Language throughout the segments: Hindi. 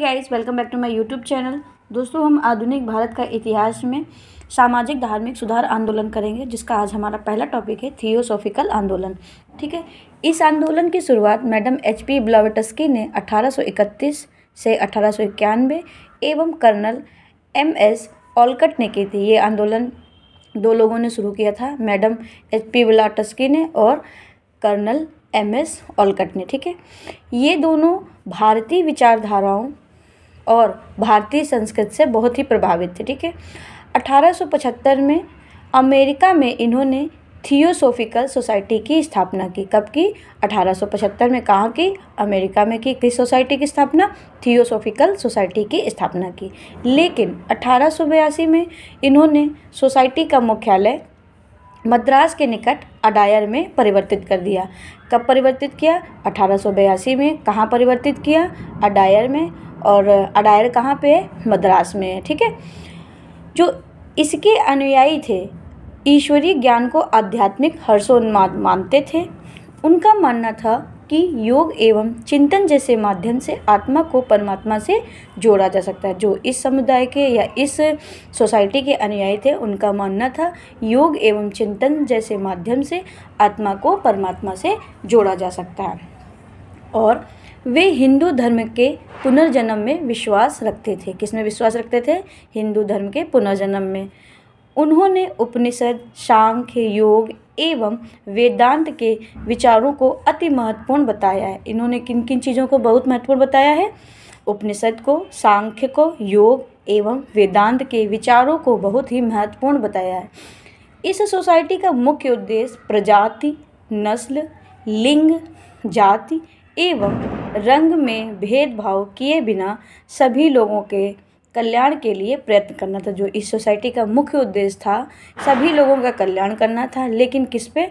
guys welcome back to my YouTube channel दोस्तों हम आधुनिक भारत का इतिहास में सामाजिक धार्मिक सुधार आंदोलन करेंगे जिसका आज हमारा पहला टॉपिक है थियोसॉफिकल आंदोलन ठीक है इस आंदोलन की शुरुआत मैडम एच पी ने अठारह से अठारह एवं कर्नल एम एस ऑलकट ने की थी ये आंदोलन दो लोगों ने शुरू किया था मैडम एच पी ब्लावटस्की ने और कर्नल एम एस ऑलकट ने ठीक है ये दोनों भारतीय विचारधाराओं और भारतीय संस्कृत से बहुत ही प्रभावित थे ठीक है अठारह में अमेरिका में इन्होंने थियोसोफिकल सोसाइटी की स्थापना की कब की 1875 में कहाँ की अमेरिका में की किस सोसाइटी की स्थापना थियोसोफिकल सोसाइटी की स्थापना की लेकिन अठारह में इन्होंने सोसाइटी का मुख्यालय मद्रास के निकट अडायर में परिवर्तित कर दिया कब परिवर्तित किया अठारह में कहाँ परिवर्तित किया अडायर में और अडायर कहाँ पे है मद्रास में है ठीक है जो इसके अनुयायी थे ईश्वरीय ज्ञान को आध्यात्मिक हर्षोन्माद मानते थे उनका मानना था कि योग एवं चिंतन जैसे माध्यम से आत्मा को परमात्मा से जोड़ा जा सकता है जो इस समुदाय के या इस सोसाइटी के अनुयायी थे उनका मानना था योग एवं चिंतन जैसे माध्यम से आत्मा को परमात्मा से जोड़ा जा सकता है और वे हिंदू धर्म के पुनर्जन्म में विश्वास रखते थे किस में विश्वास रखते थे हिंदू धर्म के पुनर्जन्म में उन्होंने उपनिषद सांख्य योग एवं वेदांत के विचारों को अति महत्वपूर्ण बताया है इन्होंने किन किन चीज़ों को बहुत महत्वपूर्ण बताया है उपनिषद को सांख्य को योग एवं वेदांत के विचारों को बहुत ही महत्वपूर्ण बताया है इस सोसाइटी का मुख्य उद्देश्य प्रजाति नस्ल लिंग जाति एवं रंग में भेदभाव किए बिना सभी लोगों के कल्याण के लिए प्रयत्न करना था जो इस सोसाइटी का मुख्य उद्देश्य था सभी लोगों का कल्याण करना था लेकिन किस पे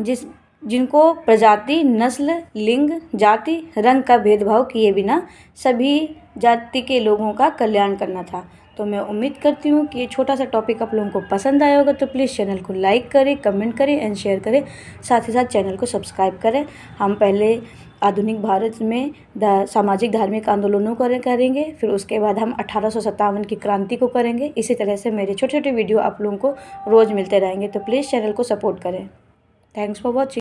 जिस जिनको प्रजाति नस्ल लिंग जाति रंग का भेदभाव किए बिना सभी जाति के लोगों का कल्याण करना था तो मैं उम्मीद करती हूँ कि ये छोटा सा टॉपिक आप लोगों को पसंद आया होगा तो प्लीज़ चैनल को लाइक करें कमेंट करें एंड शेयर करें साथ ही साथ चैनल को सब्सक्राइब करें हम पहले आधुनिक भारत में दा, सामाजिक धार्मिक आंदोलनों को करेंगे फिर उसके बाद हम अठारह की क्रांति को करेंगे इसी तरह से मेरे छोटे छोटे वीडियो आप लोगों को रोज़ मिलते रहेंगे तो प्लीज़ चैनल को सपोर्ट करें थैंक्स फॉर वॉचिंग